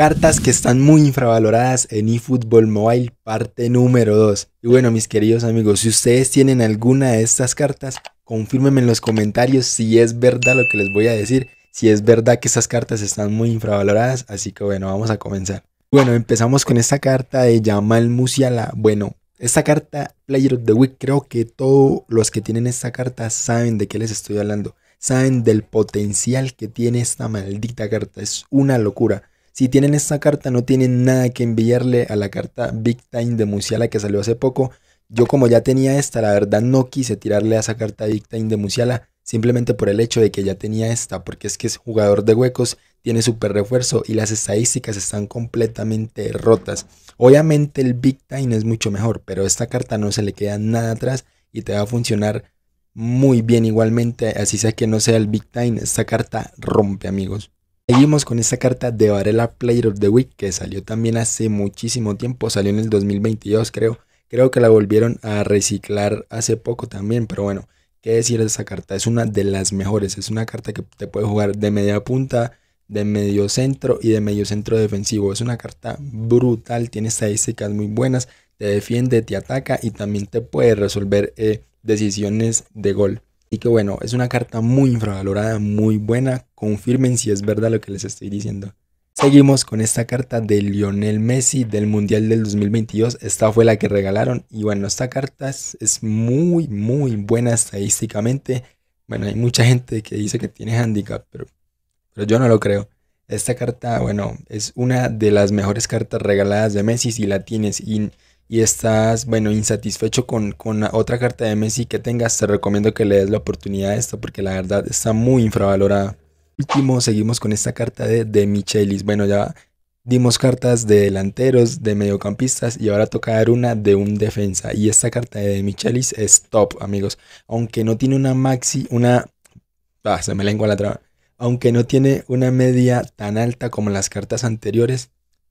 Cartas que están muy infravaloradas en eFootball Mobile, parte número 2. Y bueno, mis queridos amigos, si ustedes tienen alguna de estas cartas, confírmenme en los comentarios si es verdad lo que les voy a decir, si es verdad que estas cartas están muy infravaloradas. Así que bueno, vamos a comenzar. Bueno, empezamos con esta carta de Yamal Musiala. Bueno, esta carta, Player of the Week, creo que todos los que tienen esta carta saben de qué les estoy hablando. Saben del potencial que tiene esta maldita carta. Es una locura. Si tienen esta carta, no tienen nada que enviarle a la carta Big Time de Musiala que salió hace poco. Yo como ya tenía esta, la verdad no quise tirarle a esa carta Big Time de Musiala simplemente por el hecho de que ya tenía esta, porque es que es jugador de huecos, tiene súper refuerzo y las estadísticas están completamente rotas. Obviamente el Big Time es mucho mejor, pero esta carta no se le queda nada atrás y te va a funcionar muy bien igualmente, así sea que no sea el Big Time, esta carta rompe amigos. Seguimos con esta carta de Varela Player of the Week que salió también hace muchísimo tiempo, salió en el 2022 creo. Creo que la volvieron a reciclar hace poco también, pero bueno, qué decir de esta carta, es una de las mejores, es una carta que te puede jugar de media punta, de medio centro y de medio centro defensivo. Es una carta brutal, tiene estadísticas muy buenas, te defiende, te ataca y también te puede resolver eh, decisiones de gol. Así que bueno, es una carta muy infravalorada, muy buena. Confirmen si es verdad lo que les estoy diciendo. Seguimos con esta carta de Lionel Messi del Mundial del 2022. Esta fue la que regalaron. Y bueno, esta carta es, muy, muy buena estadísticamente. Bueno, hay mucha gente que dice que tiene handicap, pero, pero yo no lo creo. Esta carta, bueno, es una de las mejores cartas regaladas de Messi. Si la tienes y y estás, bueno, insatisfecho con, otra carta de Messi que tengas, te recomiendo que le des la oportunidad a esto. porque la verdad está muy infravalorada. Último, seguimos con esta carta de, de Michelis. Bueno, ya dimos cartas de delanteros, de mediocampistas y ahora toca dar una de un defensa. Y esta carta de Michelis es top, amigos. Aunque no tiene una maxi, una... Ah, se me lengua la traba. Aunque no tiene una media tan alta como las cartas anteriores,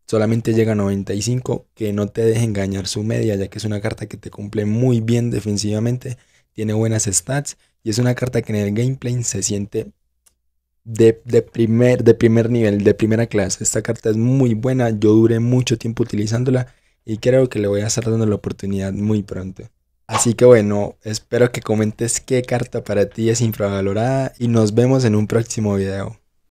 solamente llega a 95, que no te deje engañar su media, ya que es una carta que te cumple muy bien defensivamente, tiene buenas stats y es una carta que en el gameplay se siente de, primer, de primer nivel, de primera clase. Esta carta es muy buena, yo duré mucho tiempo utilizándola y creo que le voy a estar dando la oportunidad muy pronto. Así que bueno, espero que comentes qué carta para ti es infravalorada y nos vemos en un próximo video.